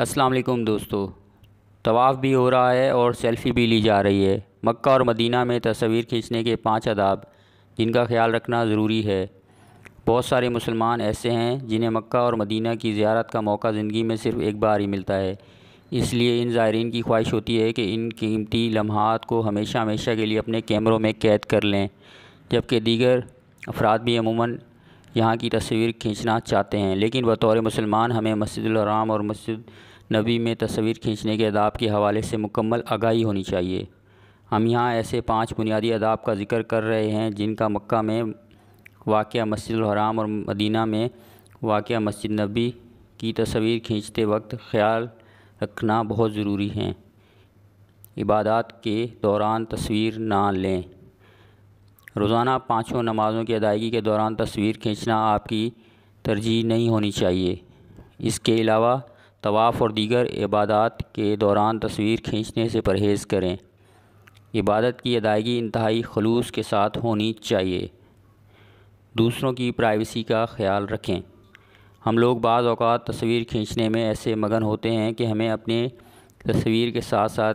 अस्सलाम वालेकुम दोस्तों तवाफ़ भी हो रहा है और सेल्फ़ी भी ली जा रही है मक्का और मदीना में तस्वीर खींचने के पांच आदाब जिनका ख्याल रखना ज़रूरी है बहुत सारे मुसलमान ऐसे हैं जिन्हें मक्का और मदीना की ज्यारत का मौका ज़िंदगी में सिर्फ एक बार ही मिलता है इसलिए इन ज़ायरीन की ख्वाहिश होती है कि इन कीमती लम्हात को हमेशा हमेशा के लिए अपने कैमरों में कैद कर लें जबकि दीगर अफराद भी अमूमन यहाँ की तस्वीर खींचना चाहते हैं लेकिन बतौर मुसलमान हमें मस्जिद और मस्जिद नबी में तस्वीर खींचने के आदाब के हवाले से मुकम्मल आगाही होनी चाहिए हम यहाँ ऐसे पाँच बुनियादी अदाब का जिक्र कर रहे हैं जिनका मक्का में वाक़ मस्जिद हराम और मदीना में वाक़ मस्जिद नबी की तस्वीर खींचते वक्त ख्याल रखना बहुत ज़रूरी है इबादत के दौरान तस्वीर ना लें रोज़ाना पाँचों नमाज़ों की अदायगी के दौरान तस्वीर खींचना आपकी तरजीह नहीं होनी चाहिए इसके अलावा तवाफ़ और दीगर इबादत के दौरान तस्वीर खींचने से परहेज़ करें इबादत की अदायगी इंतहाई खलूस के साथ होनी चाहिए दूसरों की प्राइवेसी का ख्याल रखें हम लोग बाज़ अवत तस्वीर खींचने में ऐसे मगन होते हैं कि हमें अपने तस्वीर के साथ साथ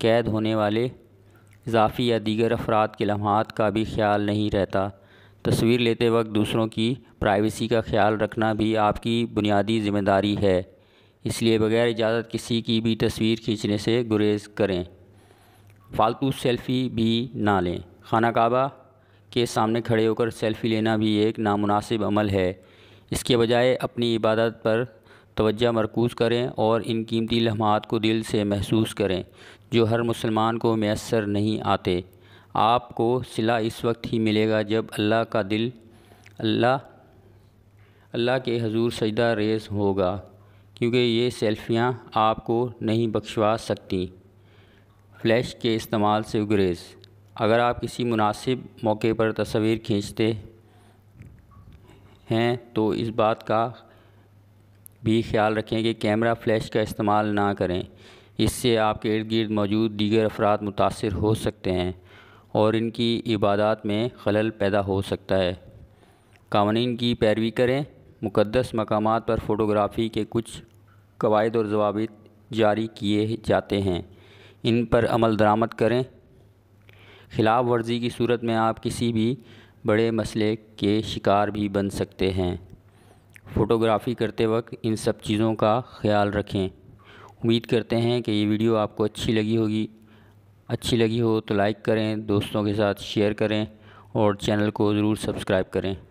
कैद होने वाले इजाफ़ी या दीगर अफराद के लम्हात का भी ख्याल नहीं रहता तस्वीर लेते वक्त दूसरों की प्राइवेसी का ख्याल रखना भी आपकी बुनियादी ज़िम्मेदारी है इसलिए बगैर इजाज़त किसी की भी तस्वीर खींचने से गुरेज करें फालतू सेल्फ़ी भी ना लें खाना काबा के सामने खड़े होकर सेल्फ़ी लेना भी एक नामनासिब अमल है इसके बजाय अपनी इबादत पर तवज्जो मरकूज़ करें और इन कीमती लम्हात को दिल से महसूस करें जो हर मुसलमान को मैसर नहीं आते आपको सिला इस वक्त ही मिलेगा जब अल्लाह का दिल अल्लाह अल्लाह के हजूर सजदा रेज होगा क्योंकि ये सेल्फियाँ आपको नहीं बख्शवा सकती फ़्लैश के इस्तेमाल से गुरेज अगर आप किसी मुनासिब मौके पर तस्वीर खींचते हैं तो इस बात का भी ख्याल रखें कि कैमरा फ्लैश का इस्तेमाल ना करें इससे आपके इर्द गिर्द मौजूद दीगर अफराद मुतासर हो सकते हैं और इनकी इबादत में खलल पैदा हो सकता है कानून की पैरवी करें मुकदस मकाम पर फ़ोटोग्राफ़ी के कुछ कवायद और जवाब जारी किए जाते हैं इन पर अमल दरामद करें खिलाफ वर्जी की सूरत में आप किसी भी बड़े मसले के शिकार भी बन सकते हैं फ़ोटोग्राफ़ी करते वक्त इन सब चीज़ों का ख्याल रखें उम्मीद करते हैं कि ये वीडियो आपको अच्छी लगी होगी अच्छी लगी हो तो लाइक करें दोस्तों के साथ शेयर करें और चैनल को ज़रूर सब्सक्राइब करें